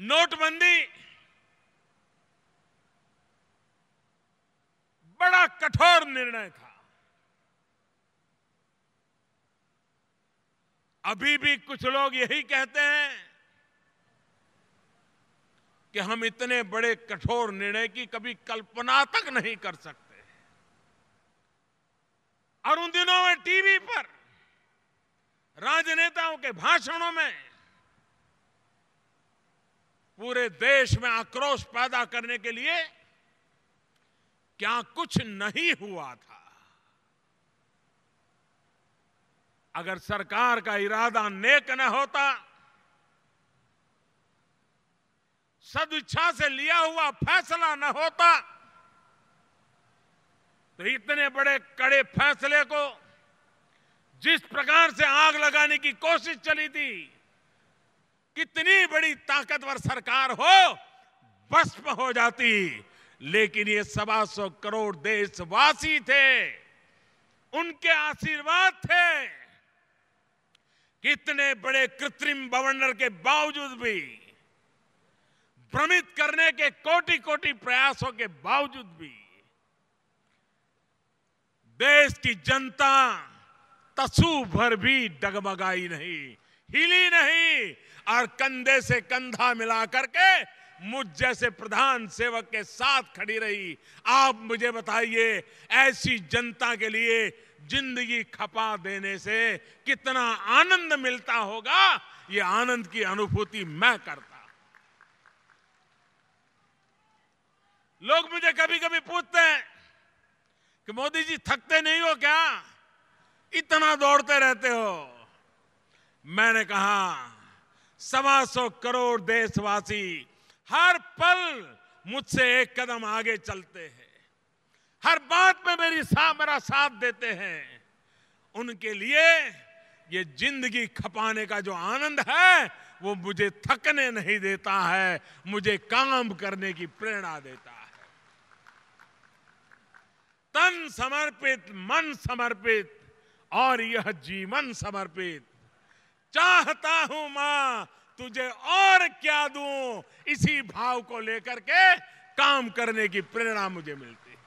नोटबंदी बड़ा कठोर निर्णय था अभी भी कुछ लोग यही कहते हैं कि हम इतने बड़े कठोर निर्णय की कभी कल्पना तक नहीं कर सकते और उन दिनों में टीवी पर राजनेताओं के भाषणों में पूरे देश में आक्रोश पैदा करने के लिए क्या कुछ नहीं हुआ था अगर सरकार का इरादा नेक न होता सदिच्छा से लिया हुआ फैसला न होता तो इतने बड़े कड़े फैसले को जिस प्रकार से आग लगाने की कोशिश चली थी ताकतवर सरकार हो भस्म हो जाती लेकिन ये सवा सौ करोड़ देशवासी थे उनके आशीर्वाद थे कितने बड़े कृत्रिम गवर्नर के बावजूद भी भ्रमित करने के कोटि कोटि प्रयासों के बावजूद भी देश की जनता तसू भर भी डगमगाई नहीं हिली नहीं और कंधे से कंधा मिला करके मुझ जैसे प्रधान सेवक के साथ खड़ी रही आप मुझे बताइए ऐसी जनता के लिए जिंदगी खपा देने से कितना आनंद मिलता होगा ये आनंद की अनुभूति मैं करता लोग मुझे कभी कभी पूछते हैं कि मोदी जी थकते नहीं हो क्या इतना दौड़ते रहते हो मैंने कहा सवा सौ करोड़ देशवासी हर पल मुझसे एक कदम आगे चलते हैं हर बात में मेरी सा, मेरा साथ देते हैं उनके लिए ये जिंदगी खपाने का जो आनंद है वो मुझे थकने नहीं देता है मुझे काम करने की प्रेरणा देता है तन समर्पित मन समर्पित और यह जीवन समर्पित चाहता हूं मां तुझे और क्या दूं इसी भाव को लेकर के काम करने की प्रेरणा मुझे मिलती है